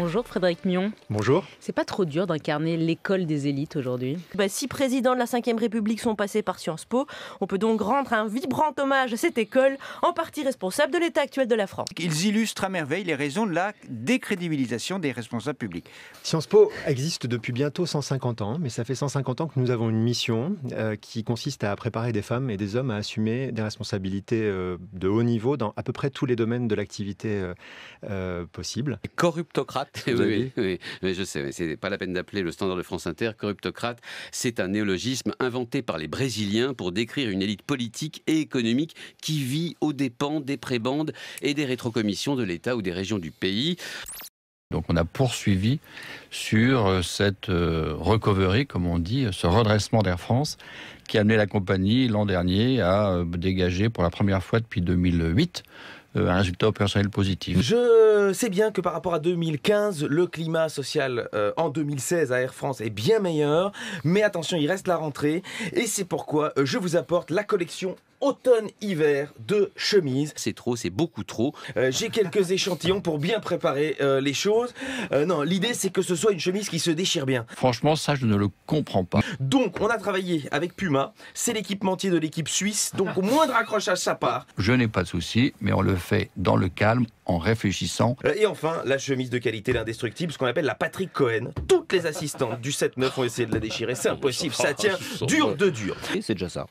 Bonjour Frédéric Mion. Bonjour. C'est pas trop dur d'incarner l'école des élites aujourd'hui bah, Si présidents de la Ve République sont passés par Sciences Po, on peut donc rendre un vibrant hommage à cette école, en partie responsable de l'état actuel de la France. Ils illustrent à merveille les raisons de la décrédibilisation des responsables publics. Sciences Po existe depuis bientôt 150 ans, mais ça fait 150 ans que nous avons une mission euh, qui consiste à préparer des femmes et des hommes à assumer des responsabilités euh, de haut niveau dans à peu près tous les domaines de l'activité euh, possible. Corruptocrate oui, mais je sais, c'est pas la peine d'appeler le standard de France Inter corruptocrate. C'est un néologisme inventé par les Brésiliens pour décrire une élite politique et économique qui vit aux dépens des prébandes et des rétrocommissions de l'État ou des régions du pays. Donc on a poursuivi sur euh, cette euh, recovery, comme on dit, ce redressement d'Air France, qui a amené la compagnie l'an dernier à euh, dégager pour la première fois depuis 2008 euh, un résultat opérationnel positif. Je sais bien que par rapport à 2015, le climat social euh, en 2016 à Air France est bien meilleur, mais attention, il reste la rentrée, et c'est pourquoi euh, je vous apporte la collection automne-hiver de chemises. C'est trop, c'est beaucoup trop. J'ai quelques échantillons pour bien préparer les choses. non, l'idée c'est que ce soit une chemise qui se déchire bien. Franchement, ça je ne le comprends pas. Donc, on a travaillé avec Puma, c'est l'équipementier de l'équipe suisse, donc au moindre accrochage ça part. Je n'ai pas de souci, mais on le fait dans le calme, en réfléchissant. Euh, et enfin, la chemise de qualité l'indestructible, ce qu'on appelle la Patrick Cohen. Toutes les assistantes du 7-9 ont essayé de la déchirer, c'est impossible, ça ah, tient dur de dur. Et c'est déjà ça.